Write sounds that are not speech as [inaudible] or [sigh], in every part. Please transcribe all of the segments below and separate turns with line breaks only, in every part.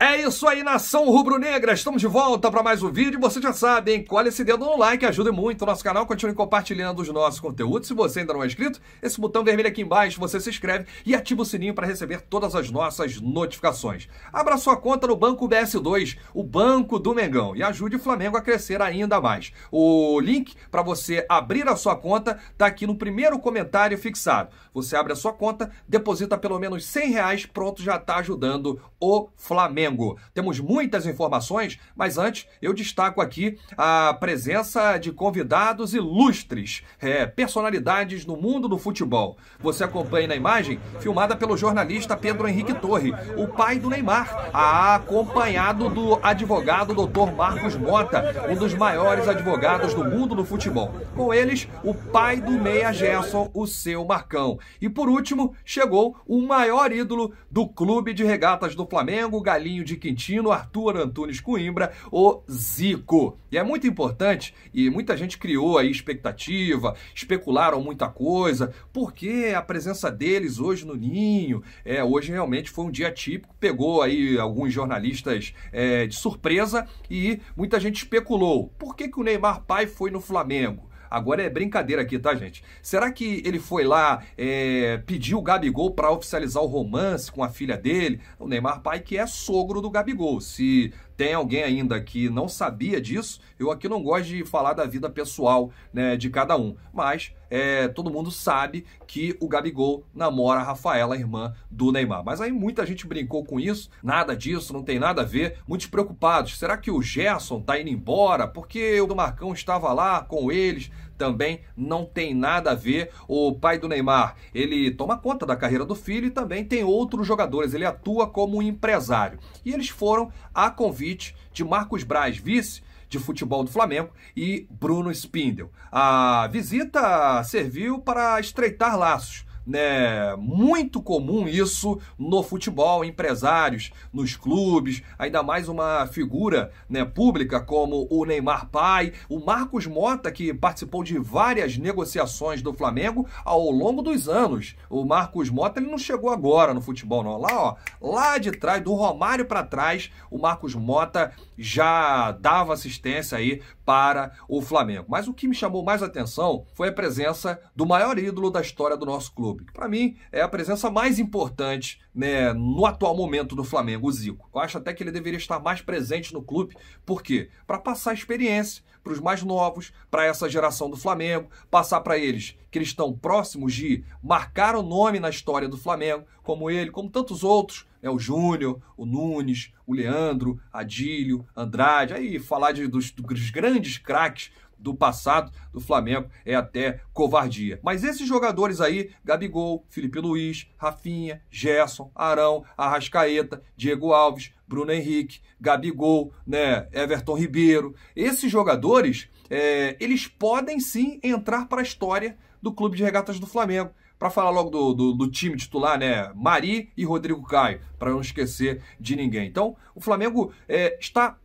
É isso aí, nação rubro-negra. Estamos de volta para mais um vídeo. Você já sabe, hein? Colhe esse dedo no like, ajuda muito o nosso canal. Continue compartilhando os nossos conteúdos. Se você ainda não é inscrito, esse botão vermelho aqui embaixo, você se inscreve e ativa o sininho para receber todas as nossas notificações. Abra sua conta no Banco BS2, o Banco do Mengão, e ajude o Flamengo a crescer ainda mais. O link para você abrir a sua conta está aqui no primeiro comentário fixado. Você abre a sua conta, deposita pelo menos 100 reais, pronto, já está ajudando o Flamengo. Flamengo. Temos muitas informações, mas antes eu destaco aqui a presença de convidados ilustres, é, personalidades no mundo do futebol. Você acompanha na imagem, filmada pelo jornalista Pedro Henrique Torre, o pai do Neymar, acompanhado do advogado Dr. Marcos Mota, um dos maiores advogados do mundo do futebol. Com eles, o pai do Meia Gerson, o seu Marcão. E por último, chegou o maior ídolo do clube de regatas do Flamengo, Galinho Marinho de Quintino, Arthur Antunes Coimbra, o Zico. E é muito importante, e muita gente criou aí expectativa, especularam muita coisa, porque a presença deles hoje no Ninho, é, hoje realmente foi um dia típico, pegou aí alguns jornalistas é, de surpresa e muita gente especulou. Por que, que o Neymar pai foi no Flamengo? Agora é brincadeira aqui, tá, gente? Será que ele foi lá, é, pediu o Gabigol para oficializar o romance com a filha dele? O Neymar pai que é sogro do Gabigol. Se tem alguém ainda que não sabia disso, eu aqui não gosto de falar da vida pessoal né, de cada um, mas é, todo mundo sabe que o Gabigol namora a Rafaela, a irmã do Neymar. Mas aí muita gente brincou com isso, nada disso, não tem nada a ver, muitos preocupados. Será que o Gerson tá indo embora? Porque o Marcão estava lá com eles, também não tem nada a ver. O pai do Neymar, ele toma conta da carreira do filho e também tem outros jogadores, ele atua como empresário. E eles foram a convite de Marcos Braz, vice de futebol do Flamengo e Bruno Spindel. A visita serviu para estreitar laços né, muito comum isso no futebol, empresários, nos clubes, ainda mais uma figura né, pública como o Neymar Pai, o Marcos Mota, que participou de várias negociações do Flamengo ao longo dos anos. O Marcos Mota ele não chegou agora no futebol, não. Lá, ó, lá de trás, do Romário para trás, o Marcos Mota já dava assistência aí para o Flamengo. Mas o que me chamou mais atenção foi a presença do maior ídolo da história do nosso clube. Para mim, é a presença mais importante né, no atual momento do Flamengo, o Zico. Eu acho até que ele deveria estar mais presente no clube. Por quê? Para passar experiência para os mais novos, para essa geração do Flamengo, passar para eles que eles estão próximos de marcar o nome na história do Flamengo, como ele, como tantos outros, né, o Júnior, o Nunes, o Leandro, Adílio, Andrade, aí falar de, dos, dos grandes craques do passado do Flamengo é até covardia. Mas esses jogadores aí, Gabigol, Felipe Luiz, Rafinha, Gerson, Arão, Arrascaeta, Diego Alves, Bruno Henrique, Gabigol, né, Everton Ribeiro, esses jogadores, é, eles podem sim entrar para a história do Clube de Regatas do Flamengo para falar logo do, do, do, time titular, né? Mari e Rodrigo Caio, para não esquecer de ninguém. Então, o Flamengo é, está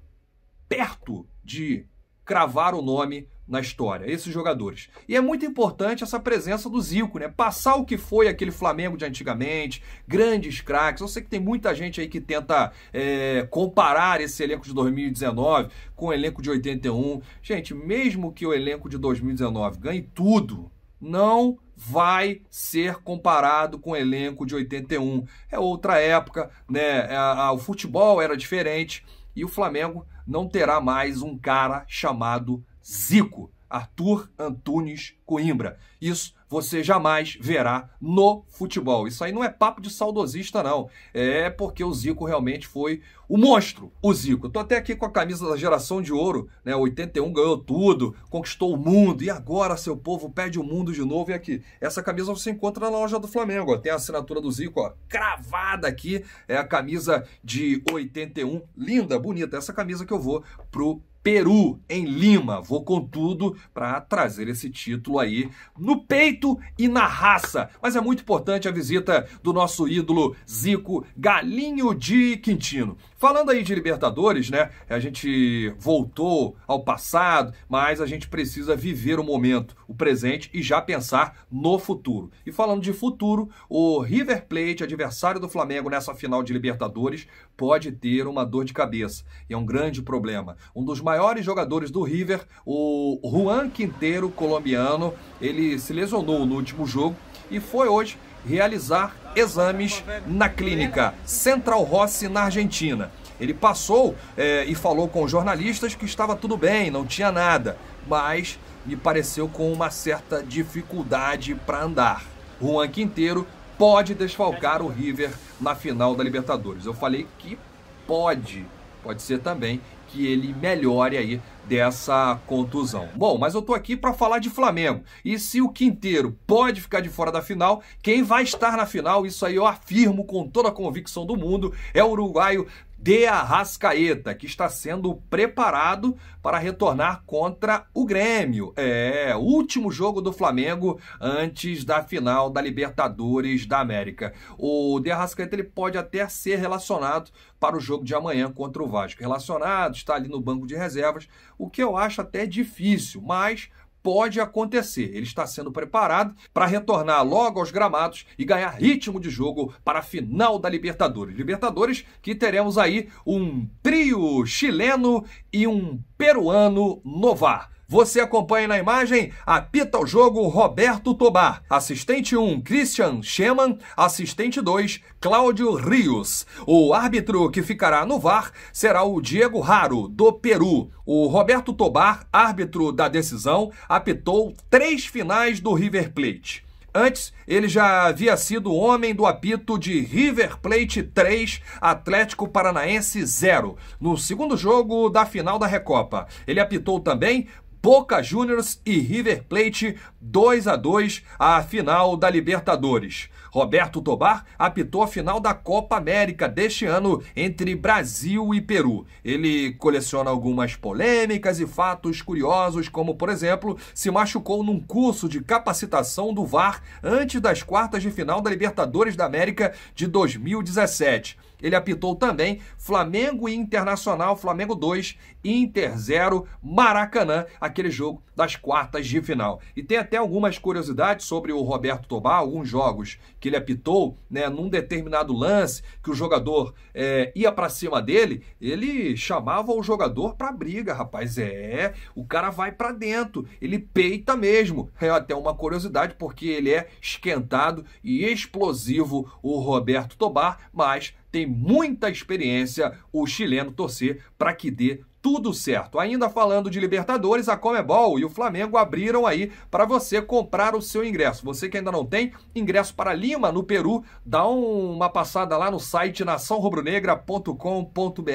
perto de cravar o nome na história, esses jogadores. E é muito importante essa presença do Zico, né? Passar o que foi aquele Flamengo de antigamente, grandes craques. Eu sei que tem muita gente aí que tenta é, comparar esse elenco de 2019 com o elenco de 81. Gente, mesmo que o elenco de 2019 ganhe tudo, não vai ser comparado com o elenco de 81. É outra época, né? É, o futebol era diferente. E o Flamengo não terá mais um cara chamado Zico. Arthur Antunes Coimbra. Isso você jamais verá no futebol. Isso aí não é papo de saudosista, não. É porque o Zico realmente foi o monstro, o Zico. Eu tô até aqui com a camisa da geração de ouro, né? 81 ganhou tudo, conquistou o mundo, e agora seu povo pede o mundo de novo. E aqui, essa camisa você encontra na loja do Flamengo, ó. Tem a assinatura do Zico, ó, cravada aqui. É a camisa de 81, linda, bonita. Essa camisa que eu vou pro Peru, em Lima. Vou com tudo para trazer esse título aí no peito e na raça. Mas é muito importante a visita do nosso ídolo Zico Galinho de Quintino. Falando aí de Libertadores, né? A gente voltou ao passado, mas a gente precisa viver o momento, o presente e já pensar no futuro. E falando de futuro, o River Plate, adversário do Flamengo nessa final de Libertadores, pode ter uma dor de cabeça. E é um grande problema. Um dos maiores jogadores do River, o Juan Quinteiro, colombiano, ele se lesionou no último jogo e foi hoje realizar exames na clínica Central Rossi, na Argentina. Ele passou é, e falou com os jornalistas que estava tudo bem, não tinha nada, mas me pareceu com uma certa dificuldade para andar. Juan Quinteiro pode desfalcar o River na final da Libertadores. Eu falei que pode, pode ser também que ele melhore aí dessa contusão. Bom, mas eu tô aqui para falar de Flamengo. E se o Quinteiro pode ficar de fora da final, quem vai estar na final, isso aí eu afirmo com toda a convicção do mundo, é o uruguaio de Arrascaeta, que está sendo preparado para retornar contra o Grêmio. É, último jogo do Flamengo antes da final da Libertadores da América. O de Arrascaeta ele pode até ser relacionado para o jogo de amanhã contra o Vasco. Relacionado, está ali no banco de reservas, o que eu acho até difícil, mas pode acontecer. Ele está sendo preparado para retornar logo aos gramados e ganhar ritmo de jogo para a final da Libertadores. Libertadores que teremos aí um trio chileno e um peruano novar. Você acompanha na imagem, apita o jogo Roberto Tobar, assistente 1 Christian Scheman, assistente 2 Cláudio Rios. O árbitro que ficará no VAR será o Diego Raro, do Peru. O Roberto Tobar, árbitro da decisão, apitou três finais do River Plate. Antes, ele já havia sido homem do apito de River Plate 3, Atlético Paranaense 0, no segundo jogo da final da Recopa. Ele apitou também Boca Juniors e River Plate 2 a 2 a final da Libertadores. Roberto Tobar apitou a final da Copa América deste ano entre Brasil e Peru. Ele coleciona algumas polêmicas e fatos curiosos, como, por exemplo, se machucou num curso de capacitação do VAR antes das quartas de final da Libertadores da América de 2017. Ele apitou também Flamengo e Internacional, Flamengo 2, Inter 0, Maracanã, aquele jogo das quartas de final. E tem até algumas curiosidades sobre o Roberto Tobá, alguns jogos que ele apitou, né, num determinado lance que o jogador é, ia para cima dele, ele chamava o jogador para briga, rapaz. É, o cara vai para dentro, ele peita mesmo. É até uma curiosidade porque ele é esquentado e explosivo o Roberto Tobar, mas tem muita experiência o chileno torcer para que dê tudo certo. Ainda falando de Libertadores, a Comebol e o Flamengo abriram aí para você comprar o seu ingresso. Você que ainda não tem ingresso para Lima, no Peru, dá uma passada lá no site naçãorubronegra.com.br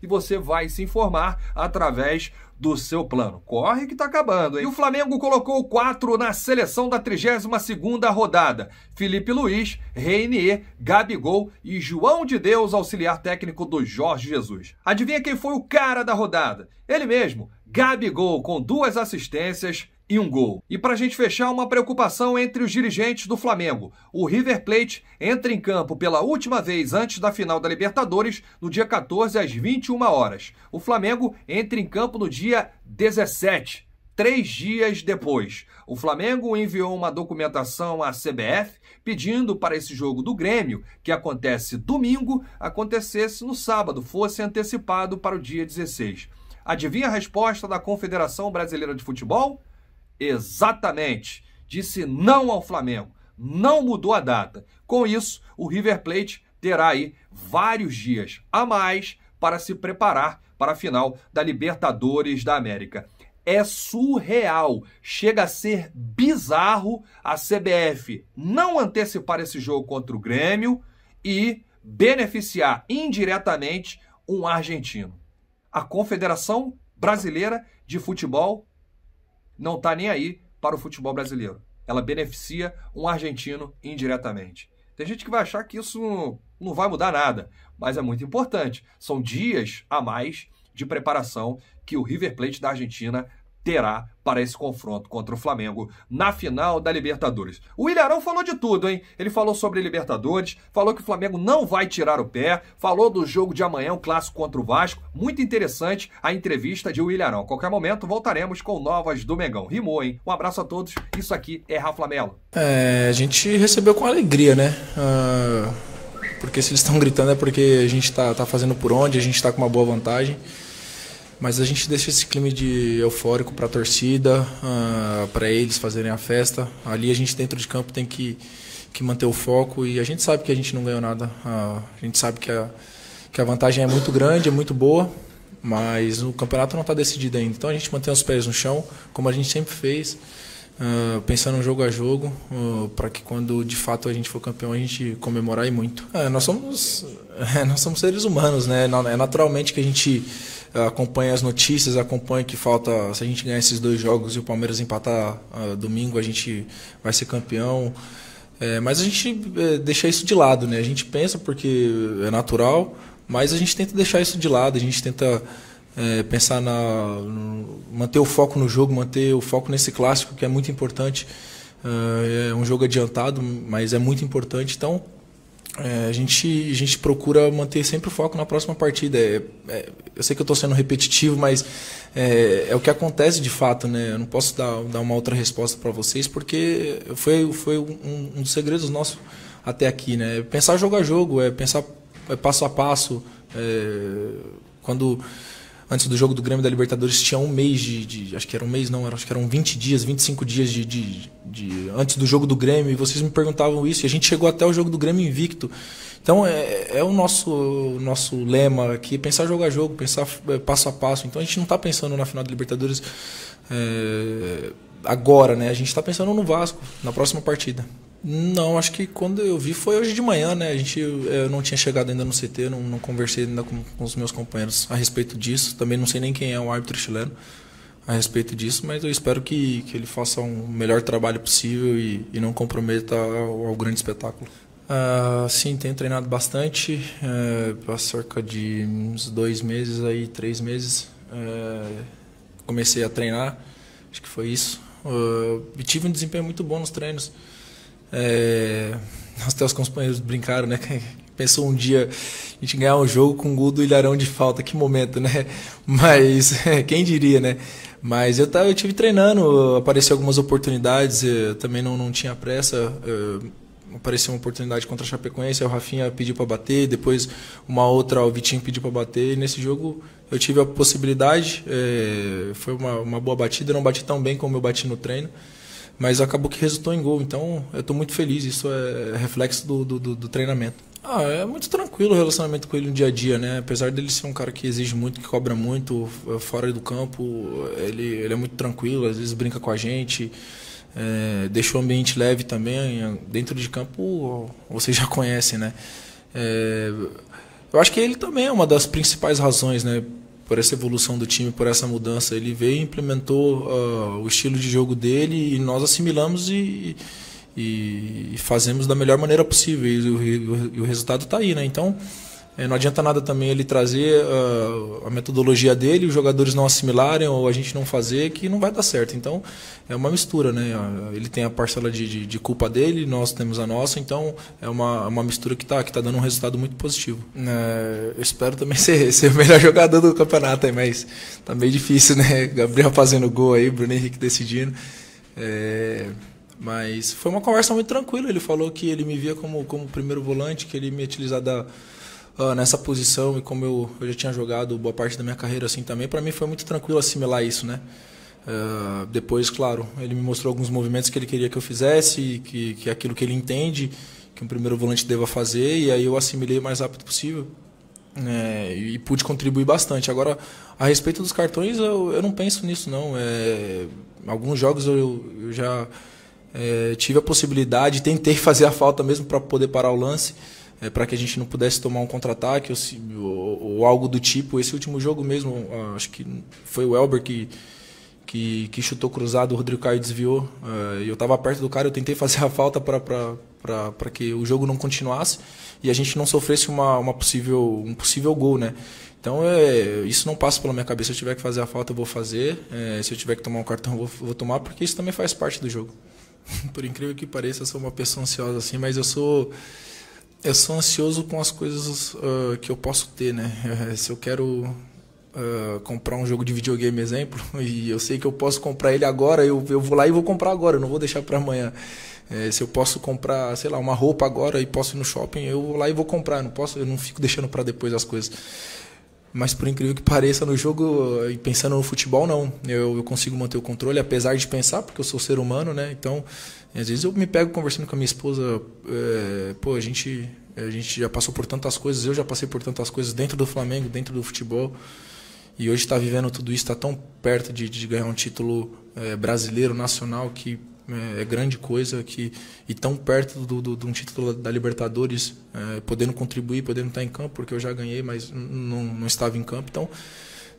e você vai se informar através do seu plano. Corre que tá acabando, hein? E o Flamengo colocou quatro na seleção da 32 rodada. Felipe Luiz, Reinier, Gabigol e João de Deus, auxiliar técnico do Jorge Jesus. Adivinha quem foi o cara da rodada? Ele mesmo, Gabigol, com duas assistências e um gol. E para a gente fechar, uma preocupação entre os dirigentes do Flamengo. O River Plate entra em campo pela última vez antes da final da Libertadores, no dia 14 às 21 horas. O Flamengo entra em campo no dia 17 três dias depois. O Flamengo enviou uma documentação à CBF pedindo para esse jogo do Grêmio, que acontece domingo, acontecesse no sábado, fosse antecipado para o dia 16. Adivinha a resposta da Confederação Brasileira de Futebol? Exatamente. Disse não ao Flamengo. Não mudou a data. Com isso, o River Plate terá aí vários dias a mais para se preparar para a final da Libertadores da América. É surreal, chega a ser bizarro a CBF não antecipar esse jogo contra o Grêmio e beneficiar indiretamente um argentino. A Confederação Brasileira de Futebol não está nem aí para o futebol brasileiro. Ela beneficia um argentino indiretamente. Tem gente que vai achar que isso não vai mudar nada, mas é muito importante. São dias a mais de preparação que o River Plate da Argentina terá para esse confronto contra o Flamengo na final da Libertadores. O Ilharão falou de tudo, hein? Ele falou sobre Libertadores, falou que o Flamengo não vai tirar o pé, falou do jogo de amanhã, o um clássico contra o Vasco. Muito interessante a entrevista de o Ilharão. qualquer momento voltaremos com novas do Mengão. Rimou, hein? Um abraço a todos. Isso aqui é Rafa Mello.
É, a gente recebeu com alegria, né? Uh, porque se eles estão gritando é porque a gente está tá fazendo por onde, a gente está com uma boa vantagem. Mas a gente deixa esse clima de eufórico para a torcida, uh, ah, para eles fazerem a festa. Ali a gente dentro de campo tem que, que manter o foco e a gente sabe que a gente não ganhou nada. Uh, a gente sabe que a, que a vantagem é muito grande, é muito boa, mas o campeonato não está decidido ainda. Então a gente mantém os pés no chão, como a gente sempre fez. Ah, pensando jogo a jogo, uh, ah, para que quando de fato a gente for campeão a gente comemorar e muito. É, nós somos [laughs] é, nós somos seres humanos, né? É, é naturalmente que a gente ah, acompanha as notícias, acompanha que falta se a gente ganhar esses dois jogos e o Palmeiras empatar uh, domingo a gente vai ser campeão. É, mas a gente deixa isso de lado, né? A gente pensa porque é natural, mas a gente tenta deixar isso de lado, a gente tenta é, pensar na manter o foco no jogo, manter o foco nesse clássico que é muito importante. É, é um jogo adiantado, mas é muito importante. Então é, a gente a gente procura manter sempre o foco na próxima partida. É, é eu sei que eu estou sendo repetitivo, mas é, é, o que acontece de fato, né? Eu não posso dar, dar uma outra resposta para vocês porque foi foi um, um dos segredos nossos até aqui, né? Pensar jogo a jogo, é pensar passo a passo. quando antes do jogo do Grêmio da Libertadores tinha um mês de, de acho que era um mês não, acho que eram 20 dias, 25 dias de, de, de antes do jogo do Grêmio e vocês me perguntavam isso e a gente chegou até o jogo do Grêmio invicto. Então é, é o nosso nosso lema aqui, pensar jogo a jogo, pensar é, passo a passo. Então a gente não está pensando na final da Libertadores é, agora, né? A gente está pensando no Vasco na próxima partida. Não, acho que quando eu vi foi hoje de manhã, né? A gente, eu não tinha chegado ainda no CT, não, não conversei ainda com, com, os meus companheiros a respeito disso. Também não sei nem quem é o árbitro chileno a respeito disso, mas eu espero que, que ele faça um melhor trabalho possível e, e não comprometa ao, grande espetáculo. Uh, sim, tenho treinado bastante, uh, há cerca de uns dois meses aí, três meses, uh, comecei a treinar, acho que foi isso. Uh, e tive um desempenho muito bom nos treinos. É, até os companheiros brincaram, né? Pensou um dia a gente ganhar um jogo com o gol do Ilharão de falta, que momento, né? [laughs] Mas [laughs] quem diria, né? Mas eu, tava, eu tive treinando, apareceu algumas oportunidades, eu eh, também não, não tinha pressa. Eu, eh, apareceu uma oportunidade contra a Chapecoense, o Rafinha pediu para bater, depois uma outra, o Vitinho pediu para bater. E nesse jogo eu tive a possibilidade, é, foi uma, uma boa batida, eu não bati tão bem como eu bati no treino mas acabou que resultou em gol. Então eu estou muito feliz, isso é reflexo do, do, do, do treinamento. Ah, é muito tranquilo o relacionamento com ele no dia a dia, né? Apesar dele ser um cara que exige muito, que cobra muito eh, fora do campo, ele, ele é muito tranquilo, às vezes brinca com a gente, é, deixa o ambiente leve também. Eh, dentro de campo, vocês já conhecem, né? É, eu acho que ele também é uma das principais razões, né? por essa evolução do time, por essa mudança. Ele veio e implementou uh, o estilo de jogo dele e nós assimilamos e, e, e fazemos da melhor maneira possível. E o, e o resultado está aí, né? Então é, não adianta nada também ele trazer uh, a metodologia dele, os jogadores não assimilarem ou a gente não fazer, que não vai dar certo. Então, é uma mistura, né? Ah, ele tem a parcela de, de, de culpa dele, nós temos a nossa, então é uma, uma mistura que está que tá dando um resultado muito positivo. É, eu espero também [laughs] ser, ser o melhor jogador do campeonato, aí, mas tá meio difícil, né? [laughs] Gabriel fazendo gol aí, Bruno Henrique decidindo. É... Mas foi uma conversa muito tranquila. Ele falou que ele me via como, como primeiro volante, que ele me utilizava da, uh, nessa posição e como eu, eu já tinha jogado boa parte da minha carreira assim também, para mim foi muito tranquilo assimilar isso, né? Uh, depois, claro, ele me mostrou alguns movimentos que ele queria que eu fizesse, que, que é aquilo que ele entende que um primeiro volante deva fazer, e aí eu assimilei o mais rápido possível. Né? e pude contribuir bastante. Agora, a respeito dos cartões, eu, eu não penso nisso, não. É, alguns jogos eu, eu já é, tive a possibilidade, tentei [laughs] fazer a falta mesmo para poder parar o lance é, para que a gente não pudesse tomar um contra-ataque ou, ou, ou, algo do tipo. Esse último jogo mesmo, ah, acho que foi o Elber que, que, que chutou cruzado, o Rodrigo Caio desviou. É, eu estava perto do cara, eu tentei [laughs] fazer a falta para que o jogo não continuasse e a gente não sofresse uma, uma possível, um possível gol, né? Então, é, isso não passa pela minha cabeça. Se eu tiver que fazer a falta, eu vou fazer. É, se eu tiver que tomar um cartão, eu vou, vou tomar, porque isso também faz parte do jogo. [laughs] Por incrível que pareça, eu sou uma pessoa ansiosa assim, mas eu sou eu sou ansioso com as coisas uh, que eu posso ter, né? [laughs] Se eu quero Uh, comprar um jogo de videogame, exemplo, [laughs] e eu sei que eu posso comprar ele agora, eu, eu vou lá e vou comprar agora, eu não vou deixar para amanhã. É, se eu posso comprar, sei lá, uma roupa agora e posso ir no shopping, eu vou lá e vou comprar, eu não posso, eu não fico deixando para depois as coisas. Mas por incrível que pareça, no jogo e pensando no futebol, não. Eu, eu, consigo manter o controle, apesar de pensar, porque eu sou ser humano, né? Então, às vezes eu me pego conversando com a minha esposa. É, pô, a gente, a gente já passou por tantas coisas, eu já passei por tantas coisas dentro do Flamengo, dentro do futebol. E hoje está vivendo tudo isso, está tão perto de, de ganhar um título é, brasileiro, nacional, que é, grande coisa que e tão perto do, do, de um título da Libertadores, é, podendo contribuir, podendo estar em campo, porque eu já ganhei, mas não, não estava em campo. Então,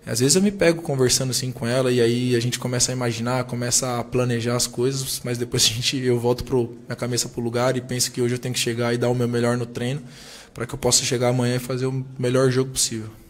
às vezes eu me pego conversando assim com ela e aí a gente começa a imaginar, começa a planejar as coisas, mas depois [laughs] a gente eu volto pro minha cabeça pro lugar e penso que hoje eu tenho que chegar e dar o meu melhor no treino para que eu possa chegar amanhã e fazer o melhor jogo possível.